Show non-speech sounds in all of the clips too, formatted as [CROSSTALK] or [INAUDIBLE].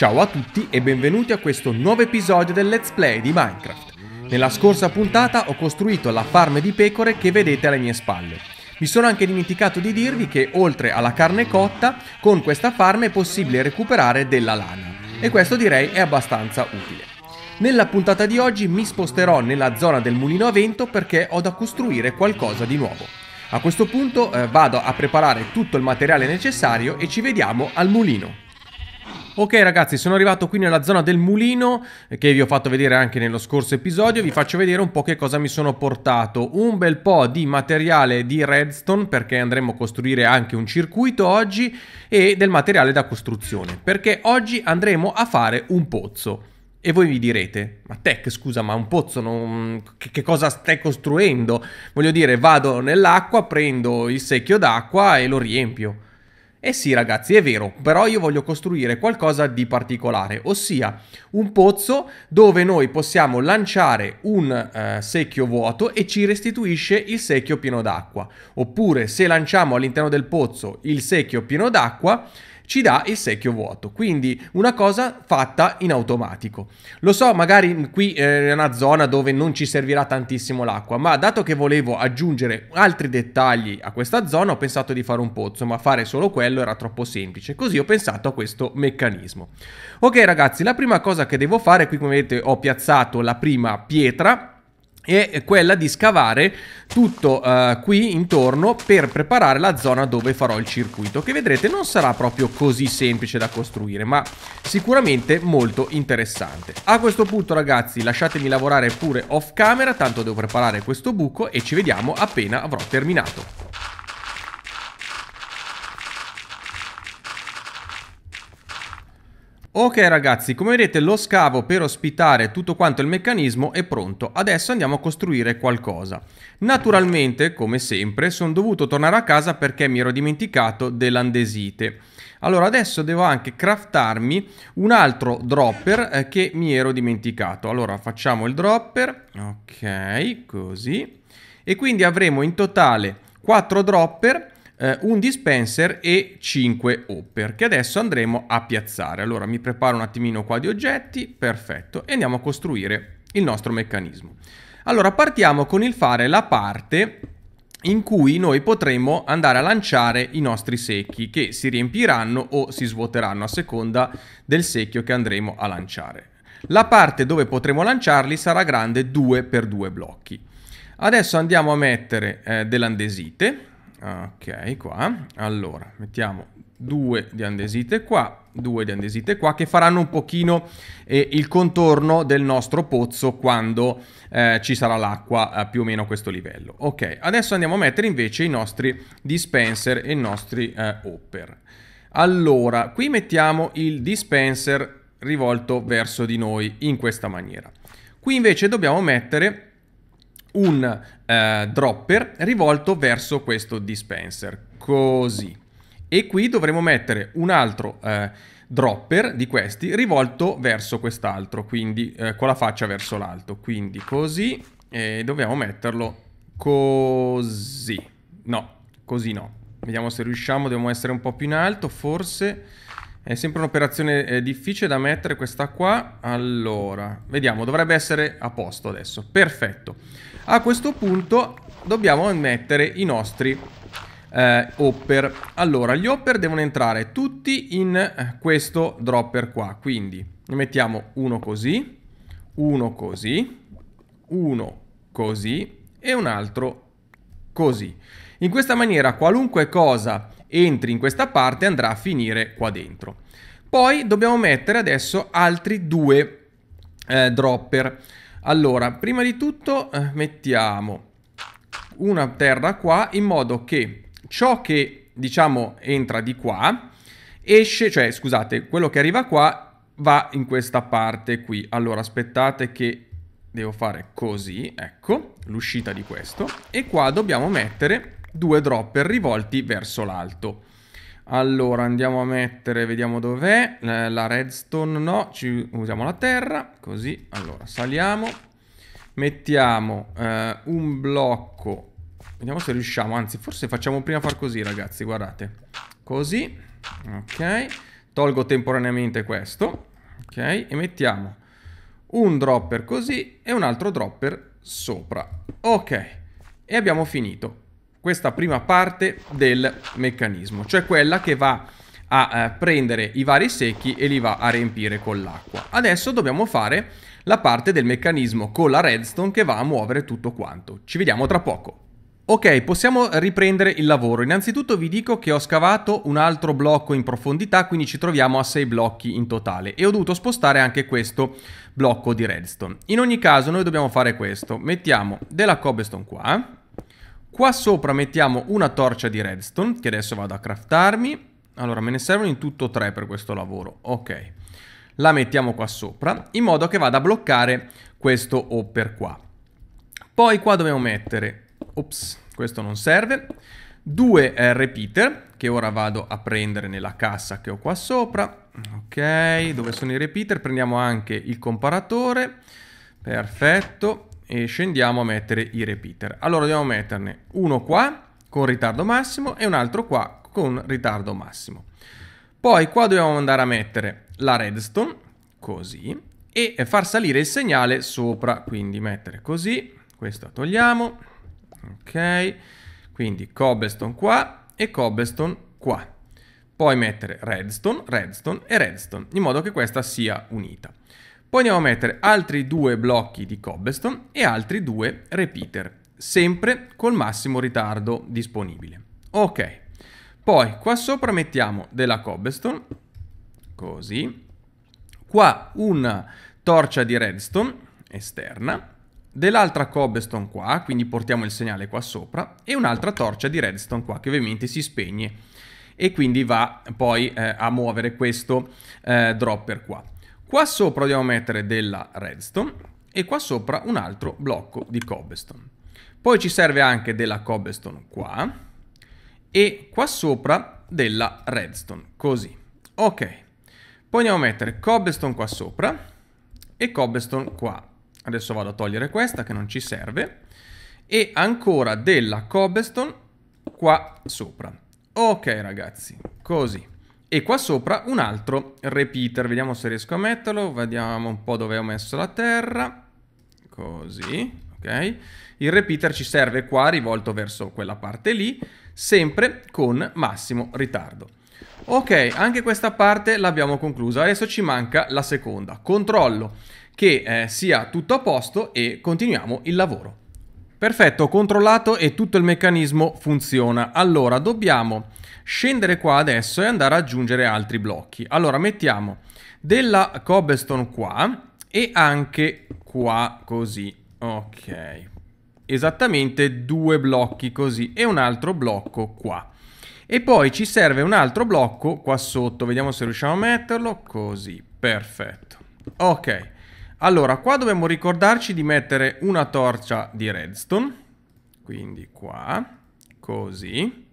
Ciao a tutti e benvenuti a questo nuovo episodio del Let's Play di Minecraft. Nella scorsa puntata ho costruito la farm di pecore che vedete alle mie spalle. Mi sono anche dimenticato di dirvi che oltre alla carne cotta, con questa farm è possibile recuperare della lana. E questo direi è abbastanza utile. Nella puntata di oggi mi sposterò nella zona del mulino a vento perché ho da costruire qualcosa di nuovo. A questo punto eh, vado a preparare tutto il materiale necessario e ci vediamo al mulino. Ok ragazzi, sono arrivato qui nella zona del mulino eh, che vi ho fatto vedere anche nello scorso episodio, vi faccio vedere un po' che cosa mi sono portato. Un bel po' di materiale di redstone perché andremo a costruire anche un circuito oggi e del materiale da costruzione perché oggi andremo a fare un pozzo. E voi vi direte, ma Tech scusa, ma un pozzo, non... che, che, cosa stai costruendo? Voglio dire, vado nell'acqua, prendo il secchio d'acqua e lo riempio. Eh sì ragazzi, è vero, però io voglio costruire qualcosa di particolare, ossia un pozzo dove noi possiamo lanciare un eh, secchio vuoto e ci restituisce il secchio pieno d'acqua. Oppure se lanciamo all'interno del pozzo il secchio pieno d'acqua, ci dà il secchio vuoto, quindi una cosa fatta in automatico. Lo so, magari qui eh, è una zona dove non ci servirà tantissimo l'acqua, ma dato che volevo aggiungere altri dettagli a questa zona, ho pensato di fare un pozzo, ma fare solo quello era troppo semplice, così ho pensato a questo meccanismo. Ok ragazzi, la prima cosa che devo fare, qui come vedete ho piazzato la prima pietra, è quella di scavare tutto uh, qui intorno per preparare la zona dove farò il circuito che vedrete non sarà proprio così semplice da costruire ma sicuramente molto interessante a questo punto ragazzi lasciatemi lavorare pure off camera tanto devo preparare questo buco e ci vediamo appena avrò terminato Ok ragazzi, come vedete lo scavo per ospitare tutto quanto il meccanismo è pronto, adesso andiamo a costruire qualcosa. Naturalmente, come sempre, sono dovuto tornare a casa perché mi ero dimenticato dell'andesite. Allora adesso devo anche craftarmi un altro dropper eh, che mi ero dimenticato. Allora facciamo il dropper, ok, così. E quindi avremo in totale 4 dropper eh, un dispenser e 5 hopper che adesso andremo a piazzare. Allora mi preparo un attimino qua di oggetti, perfetto, e andiamo a costruire il nostro meccanismo. Allora partiamo con il fare la parte in cui noi potremo andare a lanciare i nostri secchi che si riempiranno o si svuoteranno a seconda del secchio che andremo a lanciare. La parte dove potremo lanciarli sarà grande 2 per 2 blocchi. Adesso andiamo a mettere eh, dell'andesite ok qua allora mettiamo due di andesite qua due di andesite qua che faranno un pochino eh, il contorno del nostro pozzo quando eh, ci sarà l'acqua a eh, più o meno a questo livello ok adesso andiamo a mettere invece i nostri dispenser e i nostri eh, hopper allora qui mettiamo il dispenser rivolto verso di noi in questa maniera qui invece dobbiamo mettere un eh, dropper rivolto verso questo dispenser, così. E qui dovremo mettere un altro eh, dropper di questi rivolto verso quest'altro, quindi eh, con la faccia verso l'alto, quindi così, e dobbiamo metterlo così. No, così no. Vediamo se riusciamo, dobbiamo essere un po' più in alto, forse... È sempre un'operazione eh, difficile da mettere questa qua. Allora, vediamo, dovrebbe essere a posto adesso. Perfetto. A questo punto dobbiamo mettere i nostri eh, hopper. Allora, gli hopper devono entrare tutti in eh, questo dropper qua. Quindi ne mettiamo uno così, uno così, uno così e un altro così. In questa maniera qualunque cosa entri in questa parte e andrà a finire qua dentro. Poi dobbiamo mettere adesso altri due eh, dropper. Allora, prima di tutto eh, mettiamo una terra qua in modo che ciò che diciamo entra di qua esce, cioè scusate, quello che arriva qua va in questa parte qui. Allora, aspettate che devo fare così, ecco, l'uscita di questo e qua dobbiamo mettere due dropper rivolti verso l'alto. Allora andiamo a mettere, vediamo dov'è, eh, la redstone no, ci usiamo la terra, così, allora saliamo, mettiamo eh, un blocco, vediamo se riusciamo, anzi forse facciamo prima far così ragazzi, guardate, così, ok, tolgo temporaneamente questo, ok, e mettiamo un dropper così e un altro dropper sopra, ok, e abbiamo finito questa prima parte del meccanismo, cioè quella che va a eh, prendere i vari secchi e li va a riempire con l'acqua. Adesso dobbiamo fare la parte del meccanismo con la redstone che va a muovere tutto quanto. Ci vediamo tra poco. Ok, possiamo riprendere il lavoro. Innanzitutto vi dico che ho scavato un altro blocco in profondità, quindi ci troviamo a 6 blocchi in totale e ho dovuto spostare anche questo blocco di redstone. In ogni caso noi dobbiamo fare questo. Mettiamo della cobblestone qua, Qua sopra mettiamo una torcia di redstone, che adesso vado a craftarmi. Allora, me ne servono in tutto tre per questo lavoro. Ok. La mettiamo qua sopra, in modo che vada a bloccare questo hopper qua. Poi qua dobbiamo mettere... Ops, questo non serve. Due eh, repeater, che ora vado a prendere nella cassa che ho qua sopra. Ok, dove sono i repeater? Prendiamo anche il comparatore. Perfetto e scendiamo a mettere i repeater. Allora dobbiamo metterne uno qua con ritardo massimo e un altro qua con ritardo massimo. Poi qua dobbiamo andare a mettere la redstone, così, e far salire il segnale sopra, quindi mettere così, questo togliamo, ok, quindi cobblestone qua e cobblestone qua. Poi mettere redstone, redstone e redstone, in modo che questa sia unita. Poi andiamo a mettere altri due blocchi di cobblestone e altri due repeater, sempre col massimo ritardo disponibile. Ok, poi qua sopra mettiamo della cobblestone, così, qua una torcia di redstone esterna, dell'altra cobblestone qua, quindi portiamo il segnale qua sopra, e un'altra torcia di redstone qua che ovviamente si spegne e quindi va poi eh, a muovere questo eh, dropper qua. Qua sopra dobbiamo mettere della redstone e qua sopra un altro blocco di cobblestone. Poi ci serve anche della cobblestone qua e qua sopra della redstone, così. Ok, poi andiamo a mettere cobblestone qua sopra e cobblestone qua. Adesso vado a togliere questa che non ci serve e ancora della cobblestone qua sopra. Ok ragazzi, così e qua sopra un altro repeater, vediamo se riesco a metterlo, vediamo un po' dove ho messo la terra, così, ok? Il repeater ci serve qua rivolto verso quella parte lì, sempre con massimo ritardo. Ok, anche questa parte l'abbiamo conclusa, adesso ci manca la seconda, controllo che eh, sia tutto a posto e continuiamo il lavoro. Perfetto, ho controllato e tutto il meccanismo funziona. Allora, dobbiamo scendere qua adesso e andare ad aggiungere altri blocchi. Allora mettiamo della cobblestone qua e anche qua così. Ok, esattamente due blocchi così e un altro blocco qua. E poi ci serve un altro blocco qua sotto, vediamo se riusciamo a metterlo, così, perfetto. Ok, allora qua dobbiamo ricordarci di mettere una torcia di redstone, quindi qua, così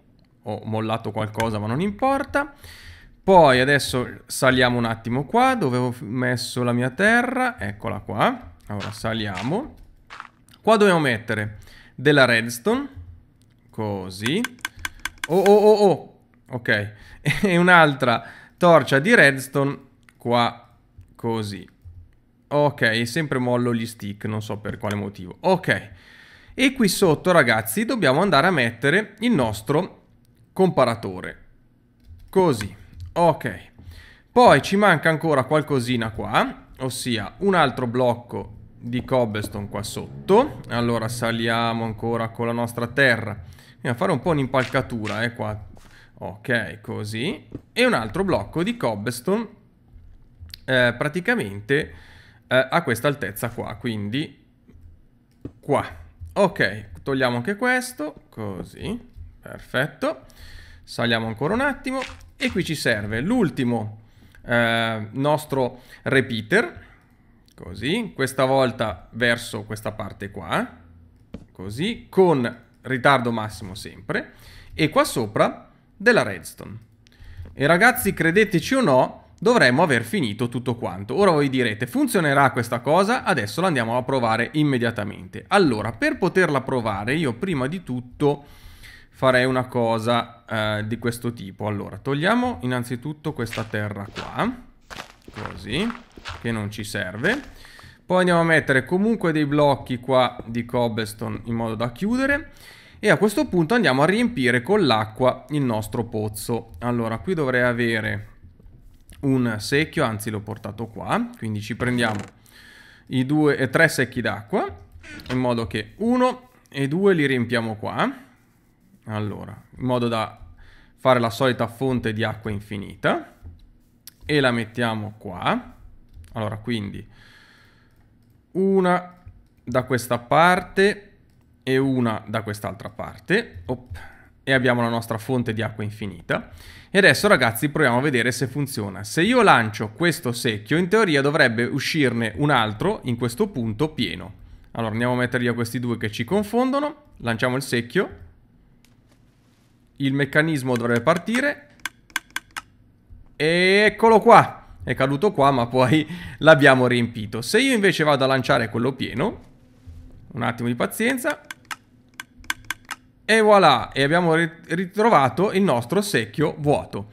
ho mollato qualcosa ma non importa. Poi adesso saliamo un attimo qua dove ho messo la mia terra, eccola qua. allora saliamo. Qua dobbiamo mettere della redstone, così. Oh oh oh oh, ok. [LAUGHS] E un'altra torcia di redstone qua, così. Ok, sempre mollo gli stick, non so per quale motivo. Ok. E qui sotto, ragazzi, dobbiamo andare a mettere il nostro comparatore. Così, ok. Poi ci manca ancora qualcosina qua, ossia un altro blocco di cobblestone qua sotto. Allora saliamo ancora con la nostra terra. Andiamo a fare un po' un'impalcatura, eh, qua. Ok, così. E un altro blocco di cobblestone eh, praticamente eh, a questa altezza qua, quindi qua. Ok, togliamo anche questo, così. Perfetto. Saliamo ancora un attimo e qui ci serve l'ultimo eh, nostro repeater. Così, questa volta verso questa parte qua. Così, con ritardo massimo sempre. E qua sopra della redstone. E ragazzi, credeteci o no, dovremmo aver finito tutto quanto. Ora voi direte, funzionerà questa cosa? Adesso la andiamo a provare immediatamente. Allora, per poterla provare, io prima di tutto farei una cosa eh, di questo tipo. Allora, togliamo innanzitutto questa terra qua, così, che non ci serve. Poi andiamo a mettere comunque dei blocchi qua di cobblestone in modo da chiudere. E a questo punto andiamo a riempire con l'acqua il nostro pozzo. Allora, qui dovrei avere un secchio, anzi l'ho portato qua. Quindi ci prendiamo i due e eh, tre secchi d'acqua, in modo che uno e due li riempiamo qua allora, in modo da fare la solita fonte di acqua infinita e la mettiamo qua. Allora, quindi una da questa parte e una da quest'altra parte. Op. E abbiamo la nostra fonte di acqua infinita. E adesso ragazzi proviamo a vedere se funziona. Se io lancio questo secchio, in teoria dovrebbe uscirne un altro, in questo punto, pieno. Allora andiamo a mettere via questi due che ci confondono. Lanciamo il secchio il meccanismo dovrebbe partire. E eccolo qua. È caduto qua, ma poi [LAUGHS] l'abbiamo riempito. Se io invece vado a lanciare quello pieno, un attimo di pazienza, e voilà, e abbiamo ritrovato il nostro secchio vuoto.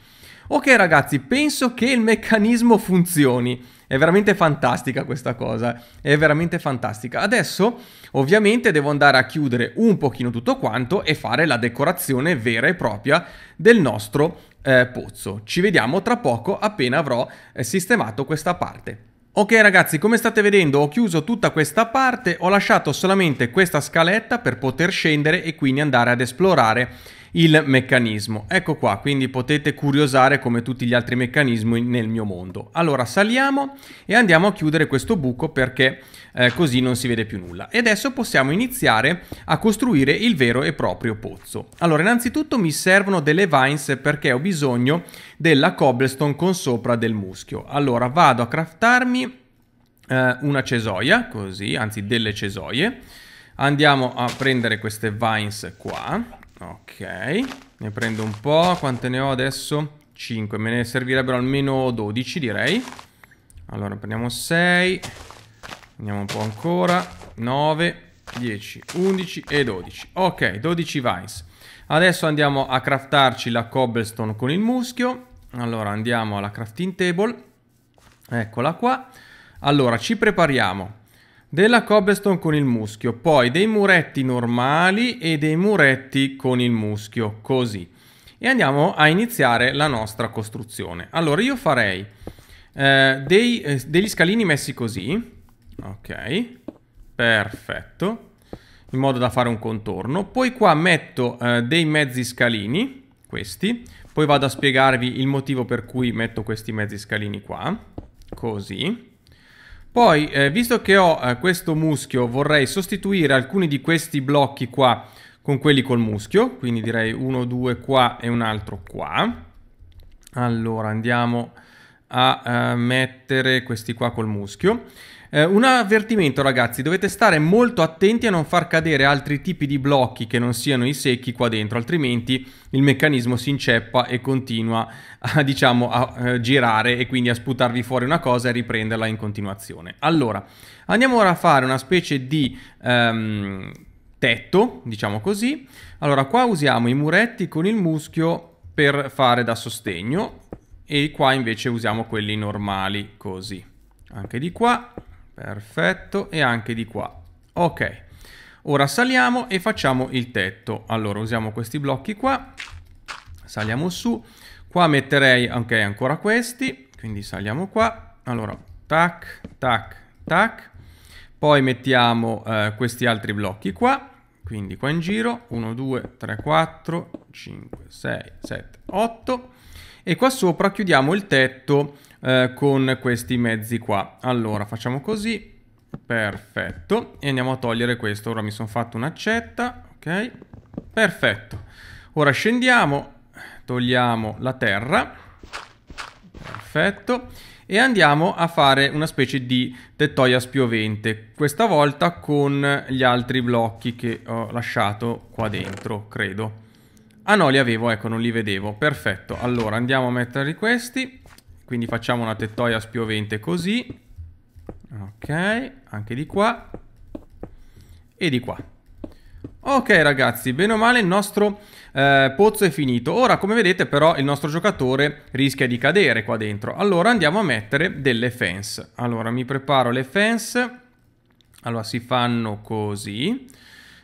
Ok ragazzi, penso che il meccanismo funzioni. È veramente fantastica questa cosa, è veramente fantastica. Adesso ovviamente devo andare a chiudere un pochino tutto quanto e fare la decorazione vera e propria del nostro eh, pozzo. Ci vediamo tra poco appena avrò eh, sistemato questa parte. Ok ragazzi, come state vedendo ho chiuso tutta questa parte, ho lasciato solamente questa scaletta per poter scendere e quindi andare ad esplorare il meccanismo. Ecco qua, quindi potete curiosare come tutti gli altri meccanismi nel mio mondo. Allora saliamo e andiamo a chiudere questo buco perché eh, così non si vede più nulla. E adesso possiamo iniziare a costruire il vero e proprio pozzo. Allora innanzitutto mi servono delle vines perché ho bisogno della cobblestone con sopra del muschio. Allora vado a craftarmi eh, una cesoia, così, anzi delle cesoie. Andiamo a prendere queste vines qua, Ok, ne prendo un po'. Quante ne ho adesso? 5. Me ne servirebbero almeno 12, direi. Allora, prendiamo 6. Andiamo un po' ancora. 9, 10, 11 e 12. Ok, 12 vines. Adesso andiamo a craftarci la cobblestone con il muschio. Allora, andiamo alla crafting table. Eccola qua. Allora, ci prepariamo della cobblestone con il muschio, poi dei muretti normali e dei muretti con il muschio, così. E andiamo a iniziare la nostra costruzione. Allora io farei eh, dei, eh, degli scalini messi così, ok, perfetto, in modo da fare un contorno. Poi qua metto eh, dei mezzi scalini, questi, poi vado a spiegarvi il motivo per cui metto questi mezzi scalini qua, così. Poi, eh, visto che ho eh, questo muschio, vorrei sostituire alcuni di questi blocchi qua con quelli col muschio, quindi direi uno, due qua e un altro qua. Allora, andiamo a eh, mettere questi qua col muschio. Eh, un avvertimento ragazzi, dovete stare molto attenti a non far cadere altri tipi di blocchi che non siano i secchi qua dentro, altrimenti il meccanismo si inceppa e continua a, [LAUGHS] diciamo, a eh, girare e quindi a sputarvi fuori una cosa e riprenderla in continuazione. Allora, andiamo ora a fare una specie di ehm, tetto, diciamo così. Allora, qua usiamo i muretti con il muschio per fare da sostegno e qua invece usiamo quelli normali, così. Anche di qua perfetto e anche di qua ok ora saliamo e facciamo il tetto allora usiamo questi blocchi qua saliamo su qua metterei ok ancora questi quindi saliamo qua allora tac tac tac poi mettiamo eh, questi altri blocchi qua quindi qua in giro 1 2 3 4 5 6 7 8 e qua sopra chiudiamo il tetto eh, con questi mezzi qua. Allora facciamo così, perfetto, e andiamo a togliere questo. Ora mi sono fatto un'accetta, ok, perfetto. Ora scendiamo, togliamo la terra, perfetto, e andiamo a fare una specie di tettoia spiovente, questa volta con gli altri blocchi che ho lasciato qua dentro, credo. Ah no, li avevo, ecco, non li vedevo. Perfetto. Allora, andiamo a metterli questi. Quindi facciamo una tettoia spiovente così. Ok, anche di qua. E di qua. Ok ragazzi, bene o male il nostro eh, pozzo è finito. Ora come vedete però il nostro giocatore rischia di cadere qua dentro. Allora andiamo a mettere delle fence. Allora mi preparo le fence. Allora si fanno così.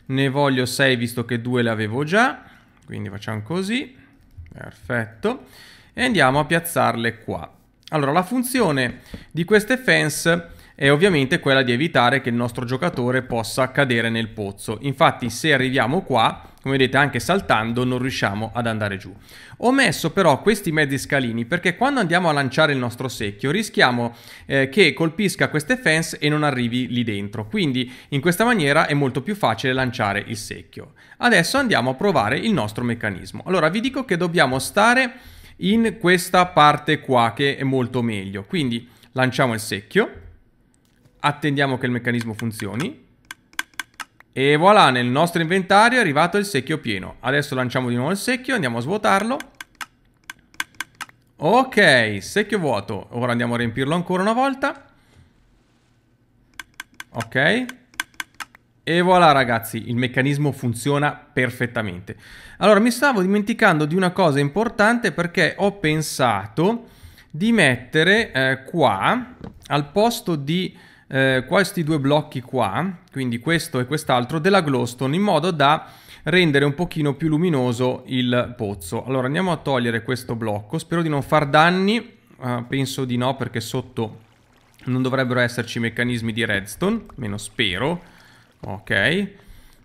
Ne voglio 6 visto che due le avevo già. Quindi facciamo così, perfetto, e andiamo a piazzarle qua. Allora, la funzione di queste fence è ovviamente quella di evitare che il nostro giocatore possa cadere nel pozzo. Infatti, se arriviamo qua, come vedete anche saltando non riusciamo ad andare giù. Ho messo però questi mezzi scalini perché quando andiamo a lanciare il nostro secchio rischiamo eh, che colpisca queste fence e non arrivi lì dentro, quindi in questa maniera è molto più facile lanciare il secchio. Adesso andiamo a provare il nostro meccanismo. Allora vi dico che dobbiamo stare in questa parte qua che è molto meglio, quindi lanciamo il secchio, attendiamo che il meccanismo funzioni, e voilà, nel nostro inventario è arrivato il secchio pieno. Adesso lanciamo di nuovo il secchio, andiamo a svuotarlo. Ok, secchio vuoto. Ora andiamo a riempirlo ancora una volta. Ok. E voilà ragazzi, il meccanismo funziona perfettamente. Allora, mi stavo dimenticando di una cosa importante perché ho pensato di mettere eh, qua, al posto di eh, questi due blocchi qua, quindi questo e quest'altro, della glowstone in modo da rendere un pochino più luminoso il pozzo. Allora andiamo a togliere questo blocco, spero di non far danni, uh, penso di no perché sotto non dovrebbero esserci meccanismi di redstone, meno spero, ok.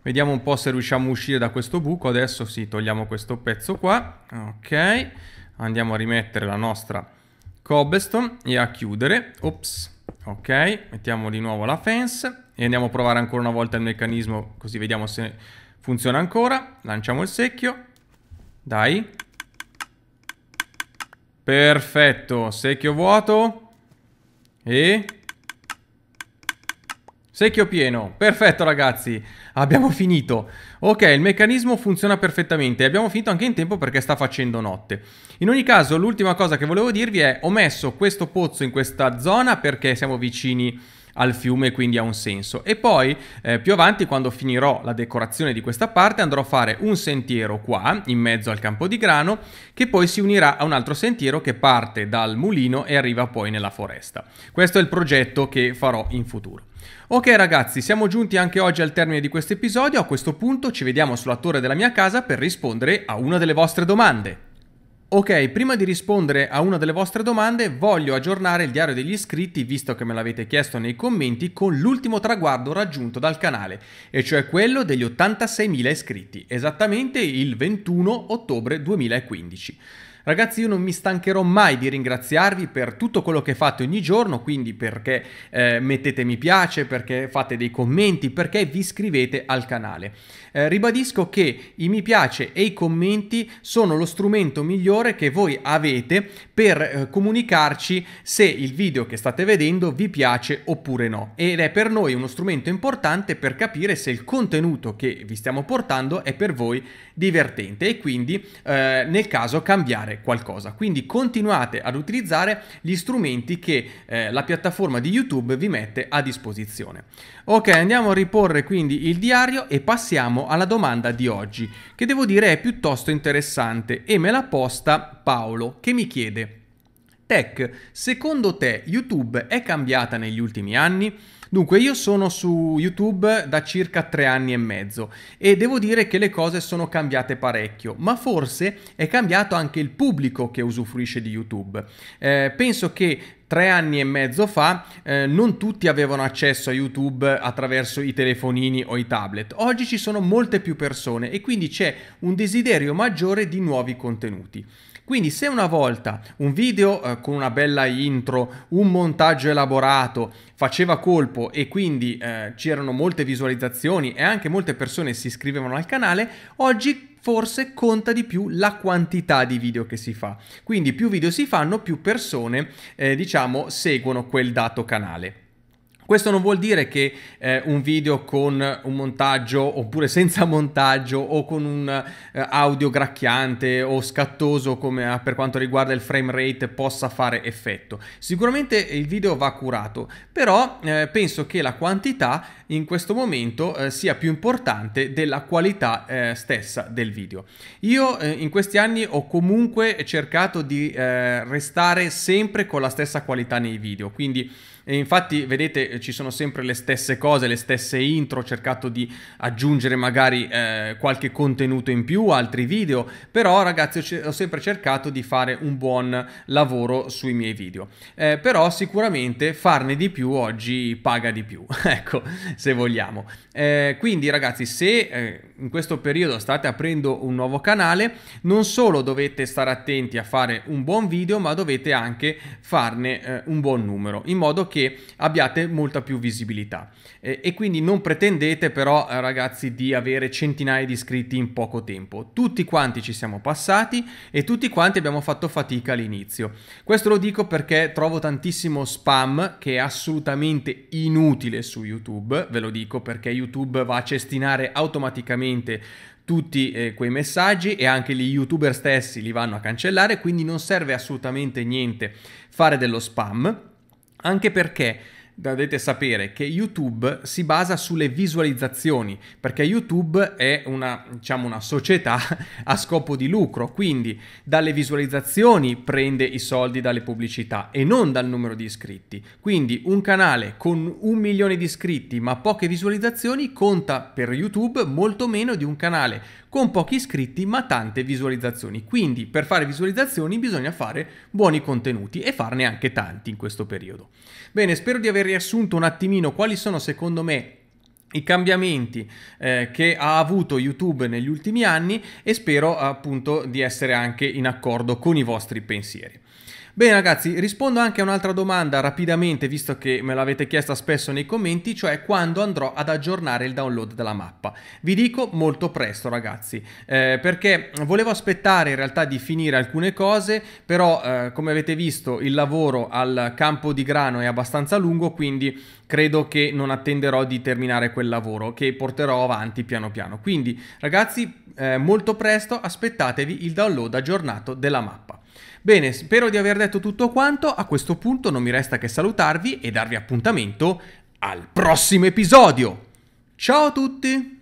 Vediamo un po' se riusciamo a uscire da questo buco, adesso sì, togliamo questo pezzo qua, ok. Andiamo a rimettere la nostra cobblestone e a chiudere, ops ok mettiamo di nuovo la fence e andiamo a provare ancora una volta il meccanismo così vediamo se funziona ancora lanciamo il secchio dai perfetto secchio vuoto e Secchio pieno, perfetto ragazzi, abbiamo finito. Ok, il meccanismo funziona perfettamente abbiamo finito anche in tempo perché sta facendo notte. In ogni caso, l'ultima cosa che volevo dirvi è ho messo questo pozzo in questa zona perché siamo vicini al fiume, quindi ha un senso. E poi eh, più avanti, quando finirò la decorazione di questa parte, andrò a fare un sentiero qua, in mezzo al campo di grano, che poi si unirà a un altro sentiero che parte dal mulino e arriva poi nella foresta. Questo è il progetto che farò in futuro. Ok ragazzi, siamo giunti anche oggi al termine di questo episodio, a questo punto ci vediamo sulla torre della mia casa per rispondere a una delle vostre domande. Ok, prima di rispondere a una delle vostre domande voglio aggiornare il diario degli iscritti, visto che me l'avete chiesto nei commenti, con l'ultimo traguardo raggiunto dal canale, e cioè quello degli 86.000 iscritti, esattamente il 21 ottobre 2015. Ragazzi io non mi stancherò mai di ringraziarvi per tutto quello che fate ogni giorno, quindi perché eh, mettete mi piace, perché fate dei commenti, perché vi iscrivete al canale. Eh, ribadisco che i mi piace e i commenti sono lo strumento migliore che voi avete per eh, comunicarci se il video che state vedendo vi piace oppure no ed è per noi uno strumento importante per capire se il contenuto che vi stiamo portando è per voi divertente e quindi eh, nel caso cambiare guadagnare qualcosa. Quindi continuate ad utilizzare gli strumenti che eh, la piattaforma di YouTube vi mette a disposizione. Ok, andiamo a riporre quindi il diario e passiamo alla domanda di oggi, che devo dire è piuttosto interessante e me la posta Paolo che mi chiede Tech, secondo te YouTube è cambiata negli ultimi anni? Dunque, io sono su YouTube da circa tre anni e mezzo e devo dire che le cose sono cambiate parecchio, ma forse è cambiato anche il pubblico che usufruisce di YouTube. Eh, penso che tre anni e mezzo fa eh, non tutti avevano accesso a YouTube attraverso i telefonini o i tablet. Oggi ci sono molte più persone e quindi c'è un desiderio maggiore di nuovi contenuti. Quindi se una volta un video eh, con una bella intro, un montaggio elaborato faceva colpo e quindi eh, c'erano molte visualizzazioni e anche molte persone si iscrivevano al canale, oggi forse conta di più la quantità di video che si fa. Quindi più video si fanno, più persone eh, diciamo seguono quel dato canale. Questo non vuol dire che eh, un video con un montaggio oppure senza [LAUGHS] montaggio o con un eh, audio gracchiante o scattoso come per quanto riguarda il frame rate possa fare effetto. Sicuramente il video va curato, però eh, penso che la quantità in questo momento eh, sia più importante della qualità eh, stessa del video. Io eh, in questi anni ho comunque cercato di restare sempre con la stessa qualità nei video, quindi e infatti, vedete, eh, ci sono sempre le stesse cose, le stesse intro, ho cercato di aggiungere magari eh, qualche contenuto in più, altri video, però ragazzi ho, sempre cercato di fare un buon lavoro sui miei video. Eh, però sicuramente farne di più oggi paga di più, [LAUGHS] ecco, se vogliamo. Eh, quindi ragazzi, se eh, in questo periodo state aprendo un nuovo canale, non solo dovete stare attenti a fare un buon video, ma dovete anche farne eh, un buon numero, in modo che che abbiate molta più visibilità. Eh, e quindi non pretendete però eh, ragazzi di avere centinaia di iscritti in poco tempo. Tutti quanti ci siamo passati e tutti quanti abbiamo fatto fatica all'inizio. Questo lo dico perché trovo tantissimo spam che è assolutamente inutile su YouTube, ve lo dico perché YouTube va a cestinare automaticamente tutti eh, quei messaggi e anche gli youtuber stessi li vanno a cancellare, quindi non serve assolutamente niente fare dello spam anche perché dovete sapere che YouTube si basa sulle visualizzazioni, perché YouTube è una, diciamo, una società [LAUGHS] a scopo di lucro, quindi dalle visualizzazioni prende i soldi dalle pubblicità e non dal numero di iscritti. Quindi un canale con un milione di iscritti ma poche visualizzazioni conta per YouTube molto meno di un canale con pochi iscritti ma tante visualizzazioni. Quindi per fare visualizzazioni bisogna fare buoni contenuti e farne anche tanti in questo periodo. Bene, spero di aver riassunto un attimino quali sono secondo me i cambiamenti eh, che ha avuto YouTube negli ultimi anni e spero appunto di essere anche in accordo con i vostri pensieri. Bene ragazzi, rispondo anche a un'altra domanda rapidamente, visto che me l'avete chiesta spesso nei commenti, cioè quando andrò ad aggiornare il download della mappa. Vi dico molto presto ragazzi, eh, perché volevo aspettare in realtà di finire alcune cose, però eh, come avete visto il lavoro al campo di grano è abbastanza lungo, quindi credo che non attenderò di terminare quel lavoro che porterò avanti piano piano. Quindi ragazzi, eh, molto presto aspettatevi il download aggiornato della mappa. Bene, spero di aver detto tutto quanto, a questo punto non mi resta che salutarvi e darvi appuntamento al prossimo episodio. Ciao a tutti!